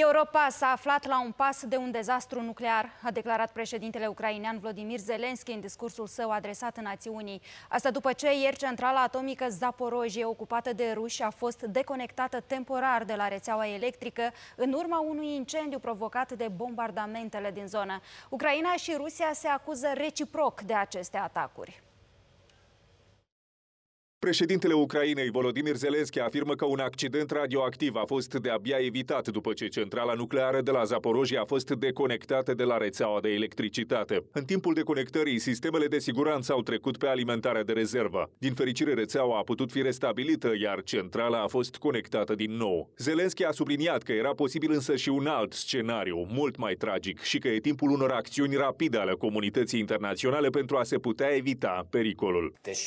Europa s-a aflat la un pas de un dezastru nuclear, a declarat președintele ucrainean Vladimir Zelensky în discursul său adresat în națiunii. Asta după ce ieri centrala atomică Zaporojie, ocupată de ruși, a fost deconectată temporar de la rețeaua electrică în urma unui incendiu provocat de bombardamentele din zonă. Ucraina și Rusia se acuză reciproc de aceste atacuri. Președintele Ucrainei, Volodimir Zelensky, afirmă că un accident radioactiv a fost de-abia evitat după ce centrala nucleară de la Zaporojie a fost deconectată de la rețeaua de electricitate. În timpul deconectării, sistemele de siguranță au trecut pe alimentarea de rezervă. Din fericire, rețeaua a putut fi restabilită, iar centrala a fost conectată din nou. Zelensky a subliniat că era posibil însă și un alt scenariu, mult mai tragic, și că e timpul unor acțiuni rapide ale comunității internaționale pentru a se putea evita pericolul. Deci,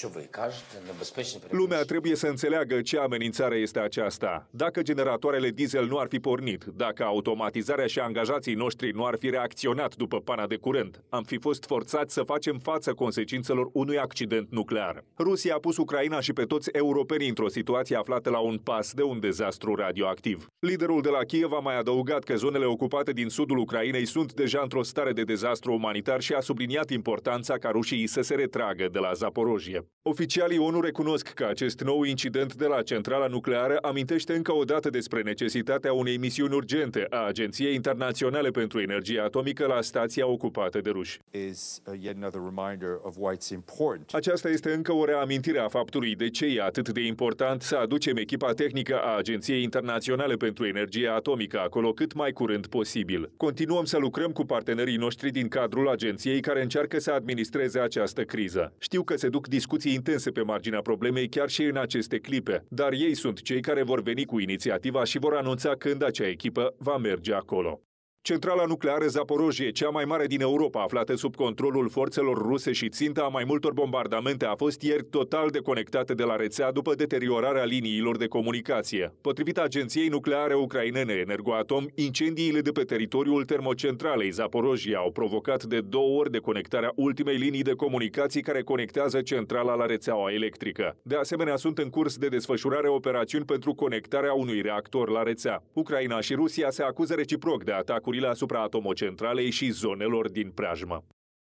ce Lumea trebuie să înțeleagă ce amenințare este aceasta. Dacă generatoarele diesel nu ar fi pornit, dacă automatizarea și angajații noștri nu ar fi reacționat după pana de curent, am fi fost forțați să facem față consecințelor unui accident nuclear. Rusia a pus Ucraina și pe toți europenii într-o situație aflată la un pas de un dezastru radioactiv. Liderul de la Kiev a mai adăugat că zonele ocupate din sudul Ucrainei sunt deja într-o stare de dezastru umanitar și a subliniat importanța ca rușii să se retragă de la Zaporojie. Oficialii ONU recunosc Recunosc că acest nou incident de la centrala nucleară amintește încă o dată despre necesitatea unei misiuni urgente a Agenției Internaționale pentru Energie Atomică la stația ocupată de ruși. Uh, Aceasta este încă o reamintire a faptului de ce e atât de important să aducem echipa tehnică a Agenției Internaționale pentru Energie Atomică acolo cât mai curând posibil. Continuăm să lucrăm cu partenerii noștri din cadrul agenției care încearcă să administreze această criză. Știu că se duc discuții intense pe marginea problemei problemei chiar și în aceste clipe, dar ei sunt cei care vor veni cu inițiativa și vor anunța când acea echipă va merge acolo. Centrala nucleară Zaporojie, cea mai mare din Europa, aflată sub controlul forțelor ruse și ținta a mai multor bombardamente, a fost ieri total deconectată de la rețea după deteriorarea liniilor de comunicație. Potrivit Agenției Nucleare Ucrainene Energoatom, incendiile de pe teritoriul termocentralei Zaporojie au provocat de două ori deconectarea ultimei linii de comunicații care conectează centrala la rețeaua electrică. De asemenea, sunt în curs de desfășurare operațiuni pentru conectarea unui reactor la rețea. Ucraina și Rusia se acuză reciproc de atacuri atacurile asupra atomocentralei și zonelor din preajmă.